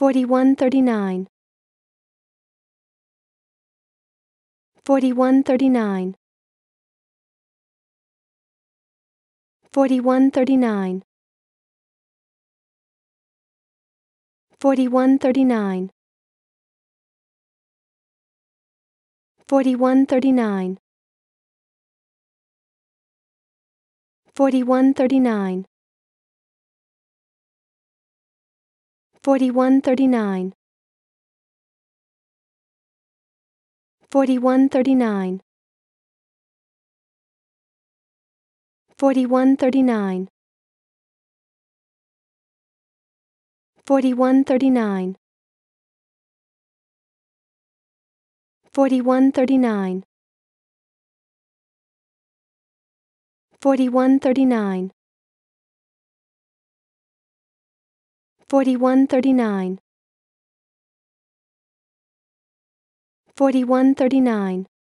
4139 4139 4139 4139 4139 4139 4139 4139 4139 4139 4139 4139 4139 4139